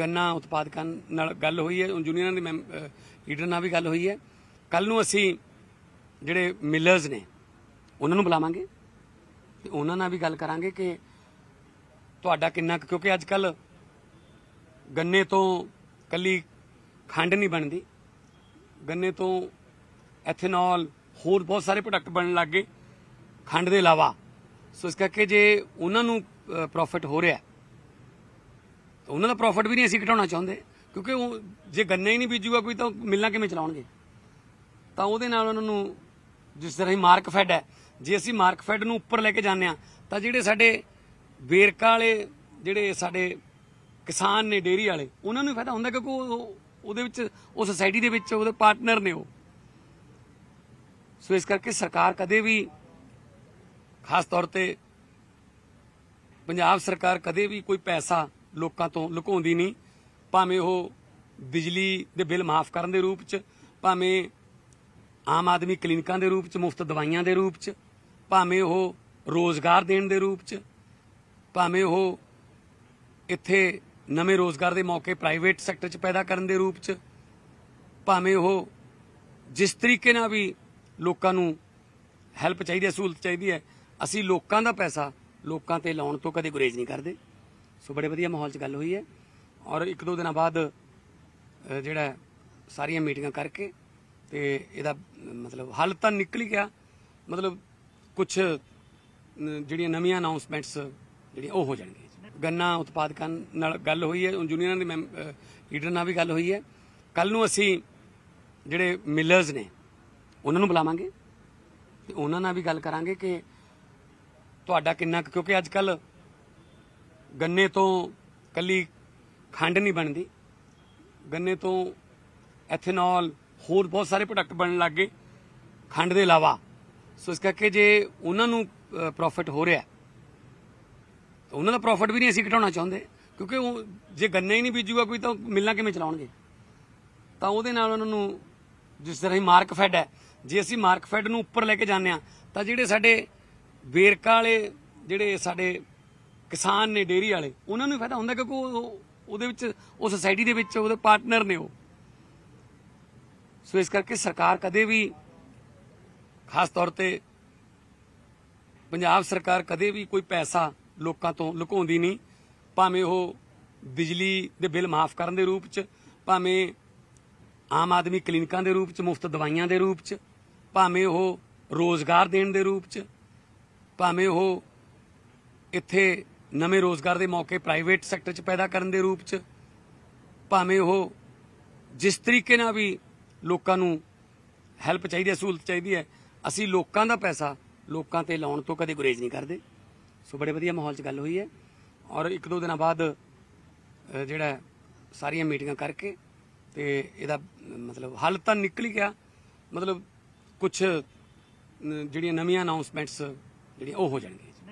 ਗੰਨਾ ਉਤਪਾਦਕਾਂ ਨਾਲ ਗੱਲ ਹੋਈ ਹੈ ਯੂਨੀਅਨਾਂ ਦੇ ਲੀਡਰ ਨਾਲ ਵੀ ਗੱਲ ਹੋਈ ਹੈ ਕੱਲ ਨੂੰ ਅਸੀਂ ਜਿਹੜੇ ਮਿਲਰਸ ਨੇ ਉਹਨਾਂ ਨੂੰ ਬੁਲਾਵਾਂਗੇ ਤੇ ਉਹਨਾਂ ਨਾਲ ਵੀ ਗੱਲ ਕਰਾਂਗੇ ਕਿ ਤੁਹਾਡਾ ਕਿੰਨਾ ਕਿਉਂਕਿ ਅੱਜ ਕੱਲ ਗੰਨੇ ਤੋਂ ਕੱਲੀ ਖੰਡ ਨਹੀਂ ਬਣਦੀ ਗੰਨੇ ਤੋਂ ਐਥਨੋਲ ਹੋਰ ਬਹੁਤ ਸਾਰੇ ਪ੍ਰੋਡਕਟ ਬਣਨ ਲੱਗੇ ਖੰਡ ਦੇ ਇਲਾਵਾ ਸੋ ਇਸ ਕਰਕੇ ਜੇ ਉਹਨਾਂ ਨੂੰ ਪ੍ਰੋਫਿਟ ਹੋ ਰਿਹਾ ਉਹਨਾਂ ਦਾ ਪ੍ਰੋਫਿਟ ਵੀ ਨਹੀਂ ਅਸੀਂ ਘਟਾਉਣਾ ਚਾਹੁੰਦੇ ਕਿਉਂਕਿ ਉਹ ਜੇ ਗੰਨਾ ਹੀ ਨਹੀਂ ਬੀਜੂਗਾ ਕੋਈ ਤਾਂ ਮਿਲਣਾ ਕਿਵੇਂ ਚਲਾਉਣਗੇ ਤਾਂ ਉਹਦੇ ਨਾਲ ਉਹਨਾਂ ਨੂੰ ਜਿਸ ਤਰ੍ਹਾਂ ਹੀ ਮਾਰਕ ਫੈਡ ਹੈ ਜੇ ਅਸੀਂ ਮਾਰਕ ਫੈਡ ਨੂੰ ਉੱਪਰ ਲੈ ਕੇ ਜਾਂਦੇ ਆ ਤਾਂ ਜਿਹੜੇ ਸਾਡੇ ਵੇਰਕਾ ਵਾਲੇ ਜਿਹੜੇ ਸਾਡੇ ਕਿਸਾਨ ਨੇ ਡੇਰੀ ਵਾਲੇ ਉਹਨਾਂ ਨੂੰ ਫਾਇਦਾ ਹੁੰਦਾ ਕਿਉਂਕਿ ਉਹ ਉਹਦੇ ਵਿੱਚ ਉਹ ਸੋਸਾਇਟੀ ਦੇ ਵਿੱਚ ਉਹਦੇ ਪਾਰਟਨਰ ਨੇ ਉਹ ਸੋ ਇਸ ਕਰਕੇ ਸਰਕਾਰ ਕਦੇ ਵੀ ਖਾਸ ਤੌਰ ਤੇ ਪੰਜਾਬ ਸਰਕਾਰ ਕਦੇ ਵੀ ਕੋਈ ਪੈਸਾ ਲੋਕਾਂ ਤੋਂ ਲੁਕਾਉਂਦੀ ਨਹੀਂ ਭਾਵੇਂ ਉਹ ਬਿਜਲੀ ਦੇ ਬਿੱਲ ਮਾਫ ਕਰਨ ਦੇ ਰੂਪ 'ਚ ਭਾਵੇਂ ਆਮ ਆਦਮੀ ਕਲੀਨਿਕਾਂ ਦੇ ਰੂਪ 'ਚ ਮੁਫਤ ਦਵਾਈਆਂ ਦੇ ਰੂਪ 'ਚ ਭਾਵੇਂ ਉਹ ਰੋਜ਼ਗਾਰ ਦੇਣ ਦੇ ਰੂਪ 'ਚ ਭਾਵੇਂ ਉਹ ਇੱਥੇ ਨਵੇਂ ਰੋਜ਼ਗਾਰ ਦੇ ਮੌਕੇ ਪ੍ਰਾਈਵੇਟ ਸੈਕਟਰ 'ਚ ਪੈਦਾ ਕਰਨ ਦੇ ਰੂਪ 'ਚ ਭਾਵੇਂ ਉਹ ਜਿਸ ਤਰੀਕੇ ਨਾਲ ਵੀ ਲੋਕਾਂ ਨੂੰ ਹੈਲਪ ਚਾਹੀਦੀ ਹੈ ਸਹੂਲਤ ਚਾਹੀਦੀ ਹੈ ਅਸੀਂ ਲੋਕਾਂ ਦਾ ਪੈਸਾ ਲੋਕਾਂ ਤੇ ਲਾਉਣ ਤੋਂ ਕਦੇ ਗੁਰੇਜ਼ ਨਹੀਂ ਕਰਦੇ ਸੋ ਬੜੇ ਵਧੀਆ ਮਾਹੌਲ 'ਚ ਗੱਲ ਹੋਈ ਹੈ ਔਰ ਇੱਕ ਦੋ ਦਿਨਾਂ ਬਾਅਦ ਜਿਹੜਾ ਸਾਰੀਆਂ ਮੀਟਿੰਗਾਂ ਕਰਕੇ ਤੇ ਇਹਦਾ ਮਤਲਬ ਹੱਲ ਤਾਂ ਨਿਕਲ ਹੀ ਗਿਆ ਮਤਲਬ ਕੁਝ ਜਿਹੜੀਆਂ ਨਵੀਆਂ ਅਨਾਉਂਸਮੈਂਟਸ ਜਿਹੜੀਆਂ ਉਹ ਹੋ ਜਾਣਗੀਆਂ ਗੰਨਾ ਉਤਪਾਦਕਾਂ ਨਾਲ ਗੱਲ ਹੋਈ ਹੈ ਜੂਨੀਅਰਾਂ ਦੇ ਲੀਡਰ ਨਾਲ ਵੀ ਗੱਲ ਹੋਈ ਹੈ ਕੱਲ ਨੂੰ ਅਸੀਂ ਜਿਹੜੇ ਮਿਲਰਸ ਨੇ ਉਹਨਾਂ ਨੂੰ ਬੁਲਾਵਾਂਗੇ ਤੇ ਉਹਨਾਂ ਨਾਲ ਵੀ ਗੱਲ ਕਰਾਂਗੇ ਕਿ ਤੁਹਾਡਾ ਕਿੰਨਾ ਕਿਉਂਕਿ ਅੱਜ ਕੱਲ ਗੰਨੇ ਤੋਂ ਕੱਲੀ ਖੰਡ ਨਹੀਂ ਬਣਦੀ ਗੰਨੇ ਤੋਂ ਐਥੇਨੋਲ ਹੋਰ ਬਹੁਤ ਸਾਰੇ ਪ੍ਰੋਡਕਟ ਬਣਨ ਲੱਗੇ ਖੰਡ ਦੇ ਇਲਾਵਾ ਸੋ ਇਸ ਕਰਕੇ ਜੇ ਉਹਨਾਂ ਨੂੰ ਪ੍ਰੋਫਿਟ ਹੋ ਰਿਹਾ ਤਾਂ ਉਹਨਾਂ ਦਾ ਪ੍ਰੋਫਿਟ ਵੀ ਨਹੀਂ ਅਸੀਂ ਘਟਾਉਣਾ ਚਾਹੁੰਦੇ ਕਿਉਂਕਿ ਉਹ ਜੇ ਗੰਨਾ ਹੀ ਨਹੀਂ ਬੀਜੂਗਾ ਕੋਈ ਤਾਂ ਮਿਲਣਾ ਕਿਵੇਂ ਚਲਾਉਣਗੇ ਤਾਂ ਉਹਦੇ ਨਾਲ ਉਹਨਾਂ ਨੂੰ ਜਿਸ ਤਰ੍ਹਾਂ ਹੀ ਮਾਰਕ ਫੈਡ ਹੈ ਜੇ ਅਸੀਂ ਮਾਰਕ ਫੈਡ ਨੂੰ ਉੱਪਰ ਲੈ ਕੇ ਜਾਂਦੇ ਆ ਤਾਂ ਜਿਹੜੇ ਸਾਡੇ ਵੇਰਕਾ ਵਾਲੇ ਜਿਹੜੇ ਸਾਡੇ ਕਿਸਾਨ ਨੇ ਡੇਰੀ ਵਾਲੇ ਉਹਨਾਂ ਨੂੰ ਫਾਇਦਾ ਹੁੰਦਾ ਕਿਉਂਕਿ ਉਹ ਉਹਦੇ ਵਿੱਚ ਉਹ ਸੋਸਾਇਟੀ ਦੇ ਵਿੱਚ ਉਹਦੇ ਪਾਰਟਨਰ ਨੇ ਉਹ ਸੋ ਇਸ ਕਰਕੇ ਸਰਕਾਰ ਕਦੇ ਵੀ ਖਾਸ ਤੌਰ ਤੇ ਪੰਜਾਬ ਸਰਕਾਰ ਕਦੇ ਵੀ ਕੋਈ ਪੈਸਾ ਲੋਕਾਂ ਤੋਂ ਲੁਕਾਉਂਦੀ ਨਹੀਂ ਭਾਵੇਂ ਉਹ ਬਿਜਲੀ ਦੇ ਬਿੱਲ ਮਾਫ ਕਰਨ ਦੇ ਰੂਪ 'ਚ ਭਾਵੇਂ ਆਮ ਆਦਮੀ ਕਲੀਨਿਕਾਂ ਦੇ ਰੂਪ 'ਚ ਮੁਫਤ ਦਵਾਈਆਂ ਦੇ ਰੂਪ 'ਚ ਭਾਵੇਂ ਉਹ ਰੋਜ਼ਗਾਰ ਦੇਣ ਦੇ ਰੂਪ 'ਚ ਭਾਵੇਂ ਉਹ ਇੱਥੇ ਨਵੇਂ ਰੋਜ਼ਗਾਰ ਦੇ ਮੌਕੇ ਪ੍ਰਾਈਵੇਟ ਸੈਕਟਰ 'ਚ ਪੈਦਾ ਕਰਨ ਦੇ ਰੂਪ 'ਚ ਭਾਵੇਂ ਉਹ ਜਿਸ ਤਰੀਕੇ ਨਾਲ ਵੀ ਲੋਕਾਂ ਨੂੰ ਹੈਲਪ ਚਾਹੀਦੀ ਹੈ ਸਹੂਲਤ ਚਾਹੀਦੀ ਹੈ ਅਸੀਂ ਲੋਕਾਂ ਦਾ ਪੈਸਾ ਲੋਕਾਂ ਤੇ ਲਾਉਣ ਤੋਂ ਕਦੇ ਗੁਰੇਜ਼ ਨਹੀਂ ਕਰਦੇ ਸੋ ਬੜੇ ਵਧੀਆ ਮਾਹੌਲ 'ਚ ਗੱਲ ਹੋਈ ਹੈ ਔਰ ਇੱਕ ਦੋ ਦਿਨਾਂ ਬਾਅਦ ਜਿਹੜਾ ਸਾਰੀਆਂ ਮੀਟਿੰਗਾਂ ਕਰਕੇ ਤੇ ਇਹਦਾ ਮਤਲਬ ਹੱਲ ਤਾਂ ਨਿਕਲ ਹੀ ਗਿਆ ਮਤਲਬ ਕੁਝ ਜਿਹੜੀਆਂ ਨਵੀਆਂ ਅਨਾਉਂਸਮੈਂਟਸ ਜਿਹੜੀਆਂ ਉਹ ਹੋ ਜਾਣਗੀਆਂ